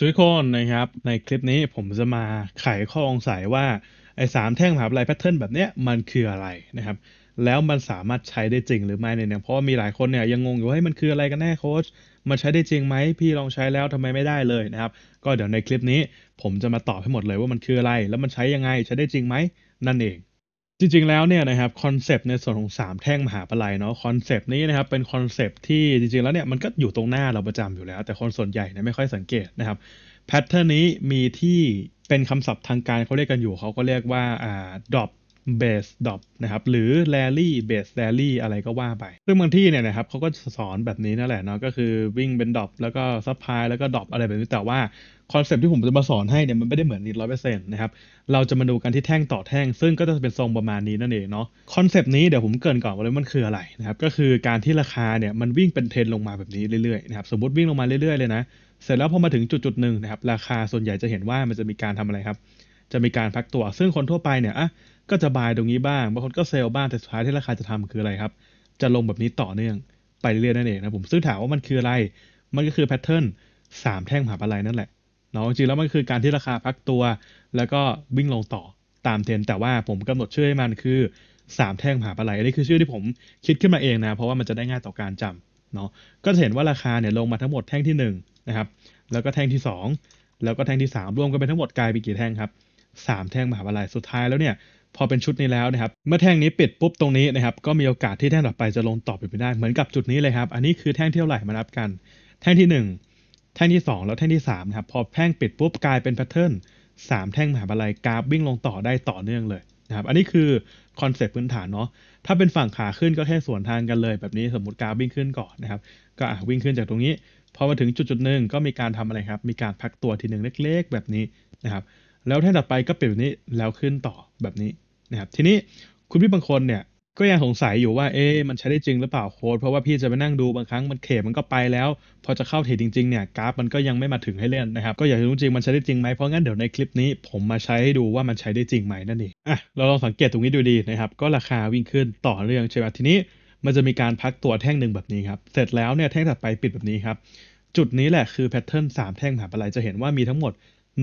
สวัสดีคนนะครับในคลิปนี้ผมจะมาไขข้อสงสัยว่าไอ้สามแท่งมหาวิทยาลัยแพทเทิร์นแบบเนี้ยมันคืออะไรนะครับ แล้วมันสามารถใช้ได้จริงหรือไม่เนี่ยเพราะว่ามีหลายคนเนี่ยยังงงอยู่ว่ามันคืออะไรกันแน่โค้ชมันใช้ได้จริงไหมพี่ลองใช้แล้วทำไมไม่ได้เลยนะครับ ก็เดี๋ยวในคลิปนี้ผมจะมาตอบให้หมดเลยว่ามันคืออะไร แล้วมันใช้ยังไงใช้ได้จริงไหมนั่นเองจริงๆแล้วเนี่ยนะครับคอนเซปต์ในส่วนของสามแท่งมหาปลัยเนาะคอนเซปต์นี้นะครับเป็นคอนเซปต์ที่จริงๆ แล้วเนี่ยมันก็อยู่ตรงหน้าเราประจำอยู่แล้ว แต่คนส่วนใหญ่เนี่ยไม่ค่อยสังเกตนะครับแพทเทิร์นนี้มีที่เป็นคำศัพท์ทางการเขาเรียกกันอยู่เขาก็เรียกว่าอ่าดอปเบสดอปนะครับหรือแรลลี่เบสแรลลี่อะไรก็ว่าไป ซึ่งบางที่เนี่ยนะครับเขาก็สอนแบบนี้นั่นแหละเนาะก็คือวิ่งเป็นดอปแล้วก็ซับพายแล้วก็ดอปอะไรแบบนี้แต่ว่าคอนเซปต์ที่ผมจะมาสอนให้เนี่ยมันไม่ได้เหมือนนิดร้อยเปอร์เซ็นต์นะครับ เราจะมาดูกันที่แท่งต่อแท่งซึ่งก็จะเป็นทรงประมาณนี้นั่นเองเนาะคอนเซปต์นี้เดี๋ยวผมเกินก่อนว่ามันคืออะไรนะครับก็คือการที่ราคาเนี่ยมันวิ่งเป็นเทรนลงมาแบบนี้เรื่อยๆนะครับสมมติวิ่งลงมาเรื่อยๆเลยนะเสร็จแล้วพอมาถึงจุดจุดหนึ่งนะครับราคาส่วนใหญ่จะเห็นว่ามันจะมีการทำอะไรครับจะมีการพักตัวซึ่งคนทั่วไปเนี่ยอ่ะก็จะบายตรงนี้บ้างบางคนก็เซลล์บ้างแต่สุดท้ายที่ราคาจะทำคืออะไรครับจะลงแบบนี้ต่อเนื่องไปเรื่อยๆนั่นเองนะผมซึ่งถามว่ามันคืออะไร มันก็คือแพทเทิร์นสามแท่งมหาปลายนั่นแหละาะจริงแล้วมันคือการที่ราคาพักตัว แล้วก็วิ่งลงต่อตามเทรนแต่ว่าผมกำหนดชื่อให้มันคือสามแท่งมหาปลาไหลอันนี้คือชื่อที่ผมคิดขึ้นมาเองนะ เพราะว่ามันจะได้ง่ายต่อการจำเนาะก็จะเห็นว่าราคาเนี่ยลงมาทั้งหมดแท่งที่1นนะครับแล้วก็แท่งที่ 2 แล้วก็แท่งที่ 3รวมกันเป็นทั้งหมดกลายเป็นกี่แท่งครับ3แท่งมหาปลาไหลสุดท้ายแล้วเนี่ยพอเป็นชุดนี้แล้วนะครับเมื่อแท่งนี้ปิดปุ๊บตรงนี้นะครับ ก็มีโอกาสที่แท่งต่อไปจะลงต่อไปไม่ได้ เหมือนกับจุดนี้เลยครับอันนี้คือแท่งเที่ยวไหลมารับกัน แท่งที่แท่งที่ 2 แล้วแท่งที่3นะครับพอแท่งปิดปุ๊บกลายเป็นแพทเทิร์น3แท่งมหาบาลัยกราฟวิ่งลงต่อได้ต่อเนื่องเลยนะครับอันนี้คือคอนเซปต์พื้นฐานเนาะถ้าเป็นฝั่งขาขึ้นก็แค่สวนทางกันเลย แบบนี้สมมติกราฟวิ่งขึ้นก่อนนะครับก็วิ่งขึ้นจากตรงนี้ พอมาถึงจุดจุดหนึ่งก็มีการทำอะไรครับ มีการพักตัวทีหนึ่งเล็กๆ แบบนี้นะครับแล้วแท่งต่อไปก็เปลี่ยนแบบนี้แล้วขึ้นต่อแบบนี้นะครับทีนี้คุณพี่บางคนเนี่ยก็ยังสงสัยอยู่ว่าเอ๊ะมันใช้ได้จริงหรือเปล่าโค้ดเพราะว่าพี่จะไปนั่งดูบางครั้งมันเขตมันก็ไปแล้ว พอจะเข้าเทรดจริงๆเนี่ยกราฟมันก็ยังไม่มาถึงให้เล่นนะครับก็อยากรู้จริงมันใช้ได้จริงไหมเพราะงั้นเดี๋ยวในคลิปนี้ ผมมาใช้ให้ดูว่ามันใช้ได้จริงไหมนั่นเองอ่ะเราลองสังเกตตรงนี้ดูดีนะครับก็ราคาวิ่งขึ้นต่อเรื่องใช่ไหมทีนี้ มันจะมีการพักตัวแท่งหนึ่งแบบนี้ครับเสร็จแล้วเนี่ยแท่งถัดไปปิดแบบนี้ครับจุดนี้แหละคือแพทเทิร์น3แท่งมหาปลายจะเห็นว่ามีทั้งหมด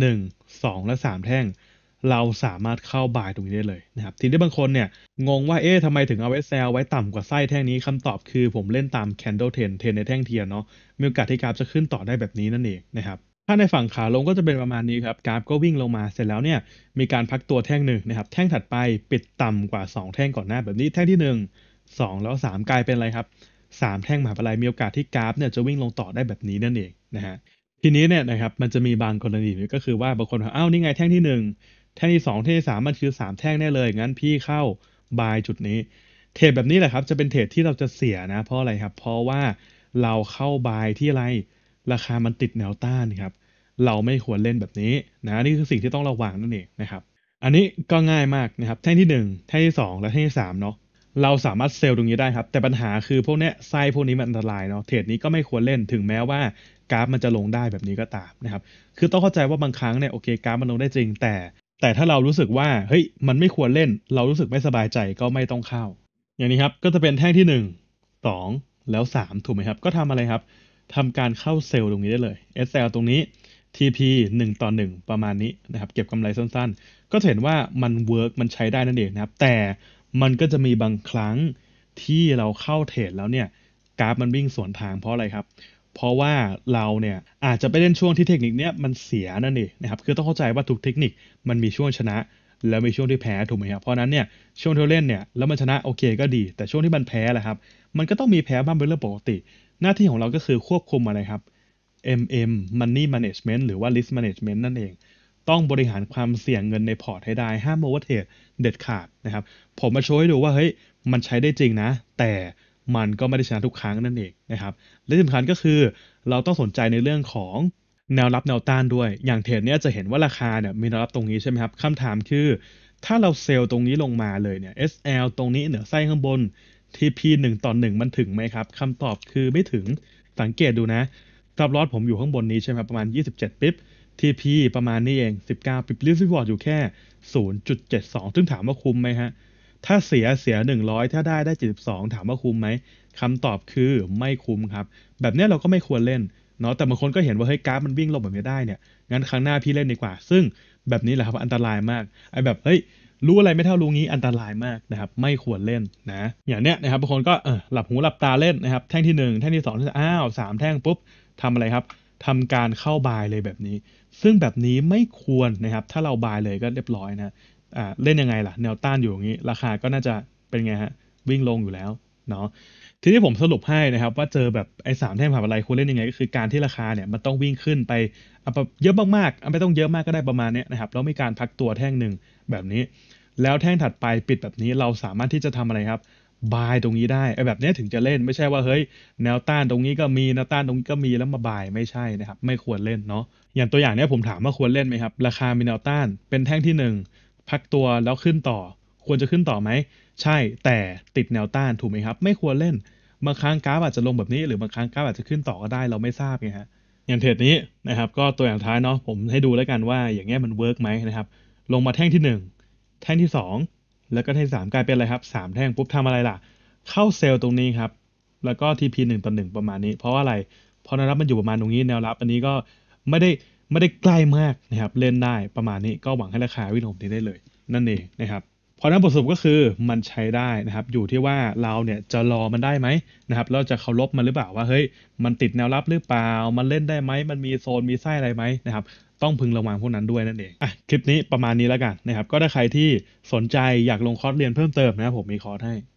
1 2 และ 3 แท่งเราสามารถเข้าบายตรงนี้ได้เลยนะครับทีนี้บางคนเนี่ยงงว่า เอ๊ะทำไมถึงเอาไว้แซวไว้ต่ำกว่าไส้แท่งนี้คำตอบคือ ผมเล่นตาม candle นเทนในแท่งเทียนเนาะมีโอกาสที่กราฟจะขึ้นต่อได้แบบนี้นั่นเองนะครับถ้าในฝั่งขาลงก็จะเป็นประมาณนี้ครับ กราฟก็วิ่งลงมาเสร็จแล้วเนี่ยมีการพักตัวแท่งหนึ่งนะครับแท่งถัดไป ปิดต่ำกว่า 2 แท่งก่อนหน้าแบบนี้แท่งที่ 1 2 แล้ว 3 กลายเป็นอะไรครับ 3 แท่งมหาปลายมีโอกาสที่กราฟเนี่ยจะวิ่งลงต่อได้แบบนี้นั่นเองนะฮะทีนี้เนี่ยนะครับมันจะมีบางกรณีก็คือว่าบางคนบอกอ้าวนี่ไงแท่งที่ 1แท่งที่2แท่งที่สามมันคือ 3 แท่งแน่เลย งั้นพี่เข้าบายจุดนี้ เทรดแบบนี้แหละครับจะเป็นเทรดที่เราจะเสียนะ เพราะอะไรครับเพราะว่าเราเข้าบายที่อะไร ราคามันติดแนวต้านครับเราไม่ควรเล่นแบบนี้นะนี่คือสิ่งที่ต้องระวังนั่นเองนะครับอันนี้ก็ง่ายมากนะครับแท่งที่1แท่งที่ 2 และแท่งที่ 3 เนาะเราสามารถเซลล์ตรงนี้ได้ครับ แต่ปัญหาคือพวกเนี้ยไซพวกนี้มันอันตรายเนาะเทรดนี้ก็ไม่ควรเล่นถึงแม้ว่ากราฟมันจะลงได้แบบนี้ก็ตามนะครับคือต้องเข้าใจว่าบางครั้งเนี่ยโอเคกราฟมันลงได้จริงแต่แต่ถ้าเรารู้สึกว่าเฮ้ยมันไม่ควรเล่น เรารู้สึกไม่สบายใจก็ไม่ต้องเข้า อย่างนี้ครับก็จะเป็นแท่งที่ 1 2 แล้ว 3 ถูกไหมครับ ก็ทำอะไรครับ ทำการเข้าเซลล์ตรงนี้ได้เลย SL ตรงนี้ TP 1ต่อ1ประมาณนี้นะครับเก็บกำไรสั้นๆ ก็เห็นว่ามันเวิร์กมันใช้ได้นั่นเองนะครับ แต่มันก็จะมีบางครั้งที่เราเข้าเทรดแล้วเนี่ย กราฟมันวิ่งสวนทางเพราะอะไรครับเพราะว่าเราเนี่ยอาจจะไปเล่นช่วงที่เทคนิคเนี้ยมันเสียนั่นเองนะครับคือต้องเข้าใจว่าทุกเทคนิคมันมีช่วงชนะ แล้วมีช่วงที่แพ้ถูกไหมครับเพราะนั้นเนี่ยช่วงที่เล่นเนี่ยแล้วมันชนะโอเคก็ดี แต่ช่วงที่มันแพ้แหละครับมันก็ต้องมีแพ้บ้างเป็นเรื่องปกติ หน้าที่ของเราก็คือควบคุมอะไรครับ MM Money Management หรือว่า Risk Management นั่นเอง ต้องบริหารความเสี่ยงเงินในพอร์ตให้ได้ห้ามโอเวอร์เทรดเด็ดขาดนะครับ ผมมาโชว์ให้ดูว่าเฮ้ยมันใช้ได้จริงนะ แต่มันก็ไม่ได้ชนะทุกครั้งนั่นเองนะครับ และสำคัญก็คือเราต้องสนใจในเรื่องของแนวรับแนวต้านด้วย อย่างเทรดเนี้ยจะเห็นว่าราคาเนี่ยมีแนวรับตรงนี้ใช่ไหมครับคำถามคือ ถ้าเราเซลล์ตรงนี้ลงมาเลยเนี่ย SL ตรงนี้เหนือไส้ข้างบน TP 1 ต่อ 1 มันถึงไหมครับคำตอบคือไม่ถึงสังเกตดูนะตับลอดผมอยู่ข้างบนนี้ใช่ไหมครับประมาณ27ปิ๊บ TP ประมาณนี้เอง 19ปิ๊บลิฟต์วอร์ดอยู่แค่ 0.72ซึ่งถามว่าคุ้มไหมฮะถ้าเสียเสีย 100 ถ้าได้ได้ 72 ถามว่าคุ้มไหมคำตอบคือไม่คุ้มครับ แบบนี้เราก็ไม่ควรเล่นเนาะแต่บางคนก็เห็นว่าเฮ้ยกราฟมันวิ่งลงแบบนี้ได้เนี่ยงั้นครั้งหน้าพี่เล่นดีกว่า ซึ่งแบบนี้แหละครับอันตรายมากไอ้แบบเฮ้ยรู้อะไรไม่เท่ารู้งี้อันตรายมากนะครับไม่ควรเล่นนะอย่างเนี้ยนะครับบางคนก็เออหลับหูหลับตาเล่นนะครับแท่งที่ 1 แท่งที่2ทีอ้าวสามแท่งปุ๊บทำอะไรครับ ทำการเข้าบายเลยแบบนี้ ซึ่งแบบนี้ไม่ควรนะครับ ถ้าเราบายเลยก็เรียบร้อยนะอ่าเล่นยังไงล่ะ แนวต้านอยู่อย่างนี้ ราคาก็น่าจะเป็นไงฮะวิ่งลงอยู่แล้วเนาะทีนี้ผมสรุปให้นะครับ ว่าเจอแบบไอ้สามแท่งผ่านอะไรควรเล่นยังไงก็คือการที่ราคาเนี่ยมันต้องวิ่งขึ้นไป เยอะมากๆไม่ต้องเยอะมากก็ได้ประมาณนี้นะครับแล้วมีการพักตัวแท่งหนึ่งแบบนี้ แล้วแท่งถัดไปปิดแบบนี้เราสามารถที่จะทำอะไรครับ บายตรงนี้ได้ไอ้แบบนี้ถึงจะเล่นไม่ใช่ว่าเฮ้ย แนวต้านตรงนี้ก็มีแนวต้านตรงนี้ก็มีแล้วมาบายไม่ใช่นะครับ ไม่ควรเล่นเนาะอย่างตัวอย่างเนี้ยผมถามว่าควรเล่นไหมครับ ราคามีแนวต้าน เป็นแท่งที่ 1พักตัวแล้วขึ้นต่อ ควรจะขึ้นต่อไหม ใช่ แต่ติดแนวต้านถูกไหมครับ ไม่ควรเล่น บางครั้งกราฟอาจจะลงแบบนี้ หรือบางครั้งกราฟอาจจะขึ้นต่อก็ได้ เราไม่ทราบไงฮะ อย่างเทรดนี้นะครับ ก็ตัวอย่างท้ายเนาะ ผมให้ดูแล้วกันว่าอย่างเงี้ยมันเวิร์กไหมนะครับ ลงมาแท่งที่ 1 แท่งที่ 2 แล้วก็แท่งสามกลายเป็นอะไรครับ3แท่งปุ๊บทำอะไรล่ะ เข้าเซลล์ตรงนี้ครับ แล้วก็ทีีพหนึ่งต่อหนึ่งประมาณนี้ เพราะว่าอะไร เพราะแนวรับมันอยู่ประมาณตรงนี้แนวรับ อันนี้ก็ไม่ได้ไม่ได้ใกล้มากนะครับเล่นได้ประมาณนี้ก็หวังให้ราคาวิ่งลงนี้ได้เลย นั่นเองนะครับเพราะนั้นบทสรุปก็คือมันใช้ได้นะครับอยู่ที่ว่าเราเนี่ยจะรอมันได้ไหมนะครับเราจะเคารพมันหรือเปล่าว่าเฮ้ยมันติดแนวรับหรือเปล่ามันเล่นได้ไหมมันมีโซนมีไส้อะไรไหมนะครับต้องพึงระวังพวกนั้นด้วยนั่นเองอ่ะคลิปนี้ประมาณนี้แล้วกันนะครับก็ถ้าใครที่สนใจ อยากลงคอร์สเรียนเพิ่มเติมนะครับผมมีคอร์สให้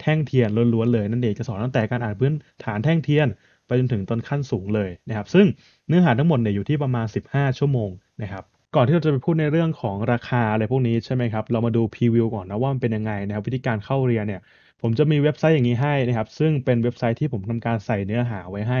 แท่งเทียนล้วนๆ เลยนั่นเองจะสอนตั้งแต่การอ่านพื้นฐานแท่งเทียน ไปจนถึงต้นขั้นสูงเลยนะครับซึ่งเนื้อหาทั้งหมดเนี่ยอยู่ที่ประมาณ 15 ชั่วโมงนะครับก่อนที่เราจะไปพูดในเรื่องของราคาอะไรพวกนี้ ใช่ไหมครับ เรามาดูพรีวิวก่อนนะว่ามันเป็นยังไงนะครับวิธีการเข้าเรียนเนี่ยผมจะมีเว็บไซต์อย่างนี้ให้นะครับซึ่งเป็นเว็บไซต์ที่ผมทำการใส่เนื้อหาไว้ให้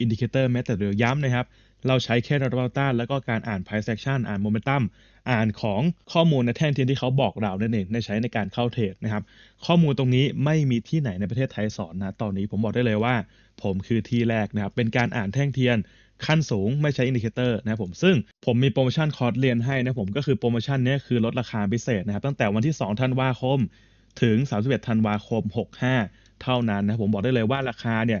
อินดิเคเตอร์แม้แต่เดียวย้ำนะครับเราใช้แค่ระดับต้านแล้วก็การอ่านไพร c e a c t i อ่านโมเมนตัมอ่านของข้อมูลในแท่งเทียนที่เขาบอกเรานั่นเองในใช้ในการเข้าเทรดนะครับข้อมูลตรงนี้ไม่มีที่ไหนในประเทศไทยสอนนะตอนนี้ผมบอกได้เลยว่า ผมคือที่แรกนะครับเป็นการอ่านแท่งเทียน ขั้นสูงไม่ใช้อินดิเคเตอร์นะครับผมซึ่งผมมีโปรโมชั่นคอร์สเรียนให้นะผมก็คือโปรโมชั่นนี้คือลดราคาพิเศษนะครับ ตั้งแต่วันที่2ธันวาคม ถึง31ธันวาคม65 เท่านั้นนะผมบอกได้เลยว่าราคาเนี่ย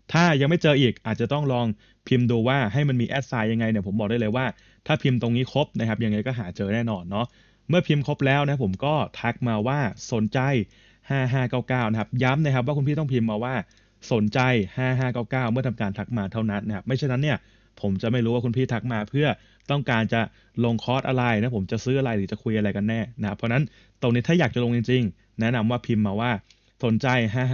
ถ้ายังไม่เจออีก อาจจะต้องลองพิมพ์ดูว่าให้มันมีแอดไซน์ยังไงเนี่ยผมบอกได้เลยว่าถ้าพิมพ์ตรงนี้ครบนะครับยังไงก็หาเจอแน่นอนเนาะเมื่อพิมพ์ครบแล้วนะผมก็ทักมาว่าสนใจ 5599 นะครับย้ำนะครับว่าคุณพี่ต้องพิมพ์มาว่าสนใจ 5599 เมื่อทำการทักมาเท่านั้นนะครับไม่เช่นนั้นเนี่ยผมจะไม่รู้ว่าคุณพี่ทักมาเพื่อต้องการจะลงคอร์สอะไรนะผมจะซื้ออะไรหรือจะคุยอะไรกันแน่นะครับเพราะนั้นตรงนี้ถ้าอยากจะลงจริงๆ แนะนำว่าพิมพ์มาว่าสนใจ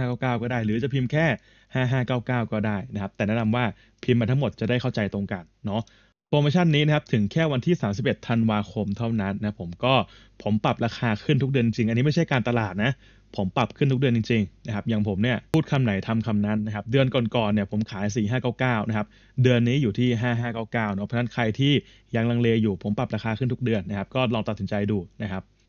5599 ก็ได้ หรือจะพิมพ์แค่5599 ก็ได้นะครับ แต่แนะนำว่าพิมพ์มาทั้งหมดจะได้เข้าใจตรงกันเนาะโปรโมชั่นนี้นะครับถึงแค่วันที่ 31ธันวาคมเท่านั้นนะผมก็ผมปรับราคาขึ้นทุกเดือนจริง อันนี้ไม่ใช่การตลาดนะ ผมปรับขึ้นทุกเดือนจริงๆนะครับอย่างผมเนี่ยพูดคำไหนทำคำนั้นนะครับเดือนก่อนๆเนี่ยผมขาย 4599นะครับเดือนนี้อยู่ที่5599เนาะเพราะฉะนั้นใครที่ยังลังเลอยู่ ผมปรับราคาขึ้นทุกเดือนนะครับก็ลองตัดสินใจดูนะครับ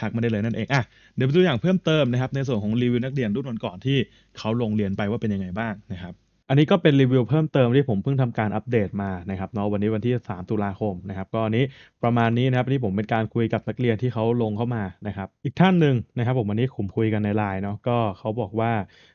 ทักมาได้เลยนั่นเองอ่ะเดี๋ยวไปดูอย่างเพิ่มเติมนะครับในส่วนของรีวิวนักเรียนรุ่นก่อนๆที่เขาลงเรียนไปว่าเป็นยังไงบ้างนะครับ อันนี้ก็เป็นรีวิวเพิ่มเติมที่ผมเพิ่งทำการอัปเดตมานะครับเนาะวันนี้วันที่ 3 ตุลาคมนะครับก็อันนี้ประมาณนี้นะครับนี่ผมเป็นการคุยกับนักเรียนที่เขาลงเข้ามานะครับอีกท่านหนึ่งนะครับผมวันนี้ผมคุยกันในไลน์เนาะก็เขาบอกว่า